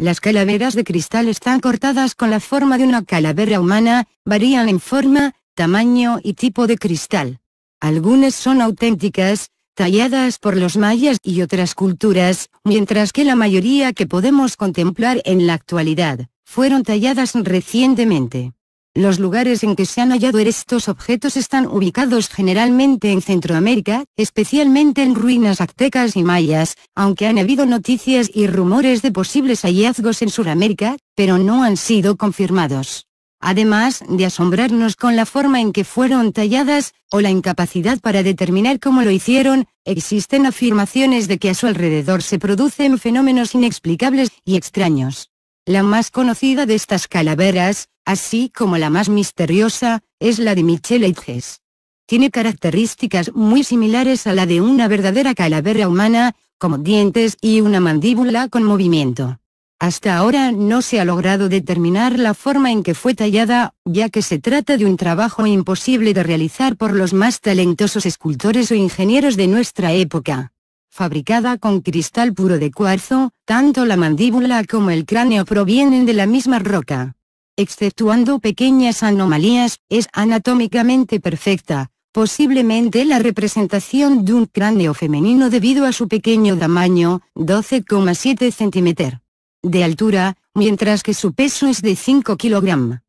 Las calaveras de cristal están cortadas con la forma de una calavera humana, varían en forma, tamaño y tipo de cristal. Algunas son auténticas, talladas por los mayas y otras culturas, mientras que la mayoría que podemos contemplar en la actualidad, fueron talladas recientemente. Los lugares en que se han hallado estos objetos están ubicados generalmente en Centroamérica, especialmente en ruinas aztecas y mayas, aunque han habido noticias y rumores de posibles hallazgos en Suramérica, pero no han sido confirmados. Además de asombrarnos con la forma en que fueron talladas, o la incapacidad para determinar cómo lo hicieron, existen afirmaciones de que a su alrededor se producen fenómenos inexplicables y extraños. La más conocida de estas calaveras, así como la más misteriosa, es la de Michel Aitges. Tiene características muy similares a la de una verdadera calavera humana, como dientes y una mandíbula con movimiento. Hasta ahora no se ha logrado determinar la forma en que fue tallada, ya que se trata de un trabajo imposible de realizar por los más talentosos escultores o ingenieros de nuestra época fabricada con cristal puro de cuarzo, tanto la mandíbula como el cráneo provienen de la misma roca. Exceptuando pequeñas anomalías, es anatómicamente perfecta, posiblemente la representación de un cráneo femenino debido a su pequeño tamaño, 12,7 cm. De altura, mientras que su peso es de 5 kg.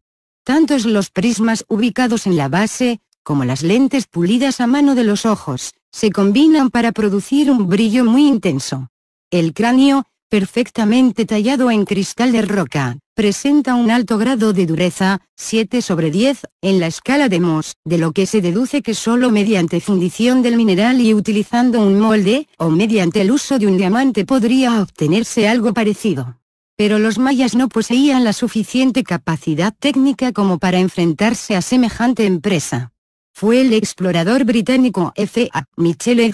Tantos los prismas ubicados en la base, como las lentes pulidas a mano de los ojos, se combinan para producir un brillo muy intenso. El cráneo, perfectamente tallado en cristal de roca, presenta un alto grado de dureza, 7 sobre 10, en la escala de Mohs, de lo que se deduce que solo mediante fundición del mineral y utilizando un molde, o mediante el uso de un diamante podría obtenerse algo parecido. Pero los mayas no poseían la suficiente capacidad técnica como para enfrentarse a semejante empresa fue el explorador británico F.A. A. Michelle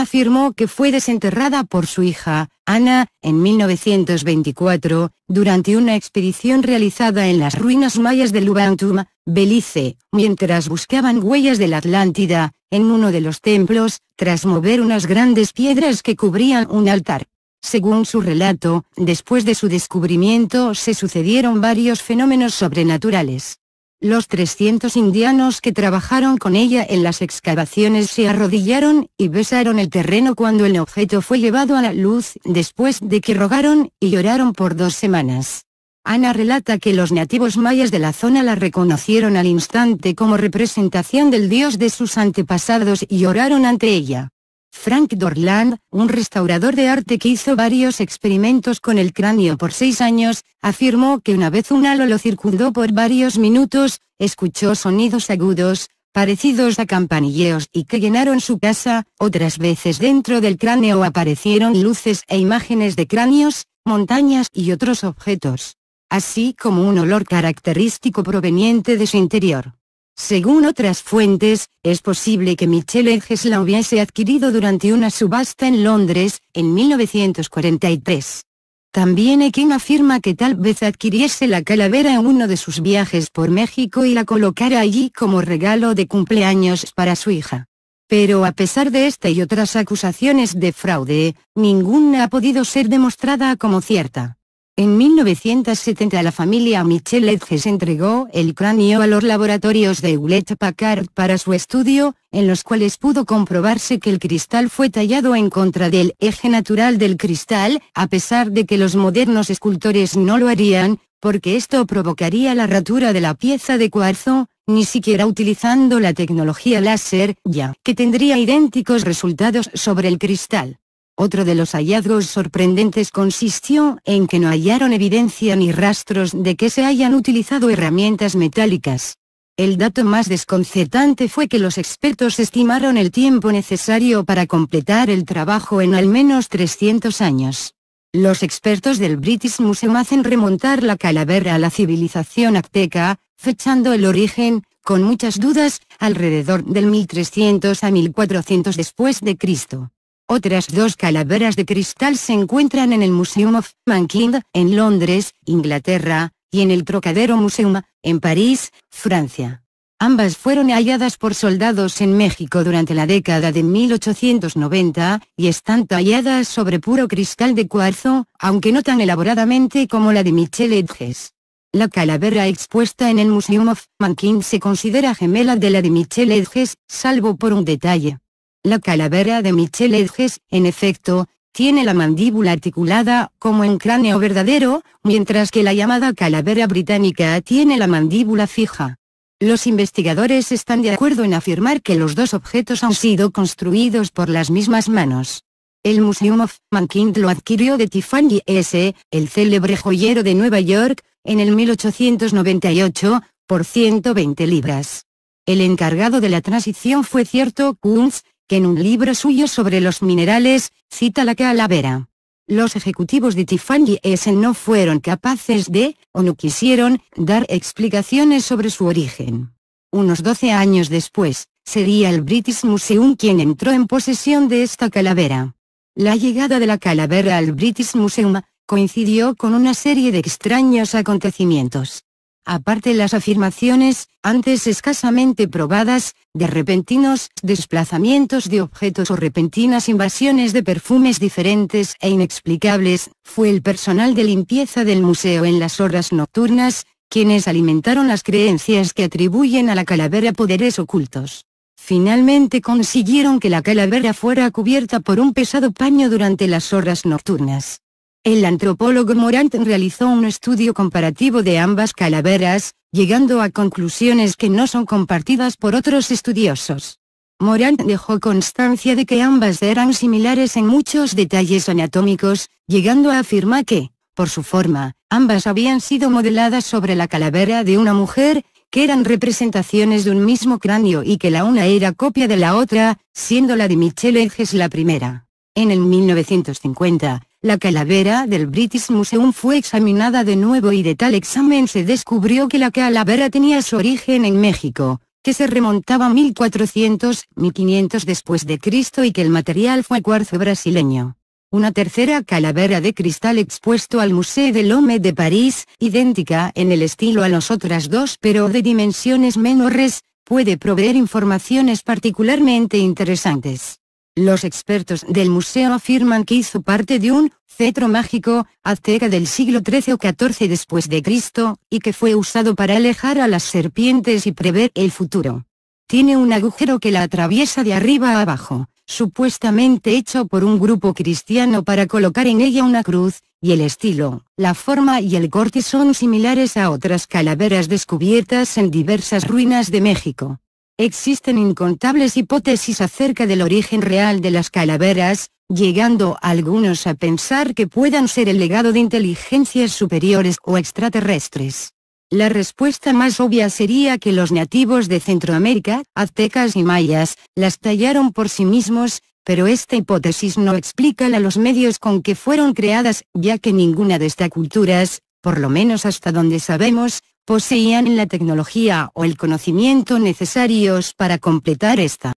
afirmó que fue desenterrada por su hija, Ana, en 1924, durante una expedición realizada en las ruinas mayas de Lubantum, Belice, mientras buscaban huellas de la Atlántida, en uno de los templos, tras mover unas grandes piedras que cubrían un altar. Según su relato, después de su descubrimiento se sucedieron varios fenómenos sobrenaturales. Los 300 indianos que trabajaron con ella en las excavaciones se arrodillaron y besaron el terreno cuando el objeto fue llevado a la luz después de que rogaron y lloraron por dos semanas. Ana relata que los nativos mayas de la zona la reconocieron al instante como representación del dios de sus antepasados y oraron ante ella. Frank Dorland, un restaurador de arte que hizo varios experimentos con el cráneo por seis años, afirmó que una vez un halo lo circundó por varios minutos, escuchó sonidos agudos, parecidos a campanilleos y que llenaron su casa, otras veces dentro del cráneo aparecieron luces e imágenes de cráneos, montañas y otros objetos, así como un olor característico proveniente de su interior. Según otras fuentes, es posible que Michelle Hedges la hubiese adquirido durante una subasta en Londres, en 1943. También Ekin quien afirma que tal vez adquiriese la calavera en uno de sus viajes por México y la colocara allí como regalo de cumpleaños para su hija. Pero a pesar de esta y otras acusaciones de fraude, ninguna ha podido ser demostrada como cierta. En 1970 la familia Michel Edges entregó el cráneo a los laboratorios de Hewlett-Packard para su estudio, en los cuales pudo comprobarse que el cristal fue tallado en contra del eje natural del cristal, a pesar de que los modernos escultores no lo harían, porque esto provocaría la ratura de la pieza de cuarzo, ni siquiera utilizando la tecnología láser, ya que tendría idénticos resultados sobre el cristal. Otro de los hallazgos sorprendentes consistió en que no hallaron evidencia ni rastros de que se hayan utilizado herramientas metálicas. El dato más desconcertante fue que los expertos estimaron el tiempo necesario para completar el trabajo en al menos 300 años. Los expertos del British Museum hacen remontar la calavera a la civilización azteca, fechando el origen, con muchas dudas, alrededor del 1300 a 1400 después de Cristo. Otras dos calaveras de cristal se encuentran en el Museum of Mankind, en Londres, Inglaterra, y en el Trocadero Museum, en París, Francia. Ambas fueron halladas por soldados en México durante la década de 1890, y están talladas sobre puro cristal de cuarzo, aunque no tan elaboradamente como la de Michel Edges. La calavera expuesta en el Museum of Mankind se considera gemela de la de Michel Edges, salvo por un detalle. La calavera de Michel Edges, en efecto, tiene la mandíbula articulada, como en cráneo verdadero, mientras que la llamada calavera británica tiene la mandíbula fija. Los investigadores están de acuerdo en afirmar que los dos objetos han sido construidos por las mismas manos. El Museum of Mankind lo adquirió de Tiffany S., el célebre joyero de Nueva York, en el 1898, por 120 libras. El encargado de la transición fue cierto Kunz, que en un libro suyo sobre los minerales, cita la calavera. Los ejecutivos de Tiffany S. no fueron capaces de, o no quisieron, dar explicaciones sobre su origen. Unos 12 años después, sería el British Museum quien entró en posesión de esta calavera. La llegada de la calavera al British Museum, coincidió con una serie de extraños acontecimientos aparte las afirmaciones, antes escasamente probadas, de repentinos desplazamientos de objetos o repentinas invasiones de perfumes diferentes e inexplicables, fue el personal de limpieza del museo en las horas nocturnas, quienes alimentaron las creencias que atribuyen a la calavera poderes ocultos. Finalmente consiguieron que la calavera fuera cubierta por un pesado paño durante las horas nocturnas. El antropólogo Morant realizó un estudio comparativo de ambas calaveras, llegando a conclusiones que no son compartidas por otros estudiosos. Morant dejó constancia de que ambas eran similares en muchos detalles anatómicos, llegando a afirmar que, por su forma, ambas habían sido modeladas sobre la calavera de una mujer, que eran representaciones de un mismo cráneo y que la una era copia de la otra, siendo la de Michel Eges la primera. En el 1950, la calavera del British Museum fue examinada de nuevo y de tal examen se descubrió que la calavera tenía su origen en México, que se remontaba a 1400-1500 después de Cristo y que el material fue cuarzo brasileño. Una tercera calavera de cristal expuesto al Museo de l'Homme de París, idéntica en el estilo a las otras dos pero de dimensiones menores, puede proveer informaciones particularmente interesantes. Los expertos del museo afirman que hizo parte de un cetro mágico, azteca del siglo XIII o XIV después de Cristo, y que fue usado para alejar a las serpientes y prever el futuro. Tiene un agujero que la atraviesa de arriba a abajo, supuestamente hecho por un grupo cristiano para colocar en ella una cruz, y el estilo, la forma y el corte son similares a otras calaveras descubiertas en diversas ruinas de México. Existen incontables hipótesis acerca del origen real de las calaveras, llegando algunos a pensar que puedan ser el legado de inteligencias superiores o extraterrestres. La respuesta más obvia sería que los nativos de Centroamérica, aztecas y mayas, las tallaron por sí mismos, pero esta hipótesis no explica a los medios con que fueron creadas, ya que ninguna de estas culturas, por lo menos hasta donde sabemos, poseían la tecnología o el conocimiento necesarios para completar esta.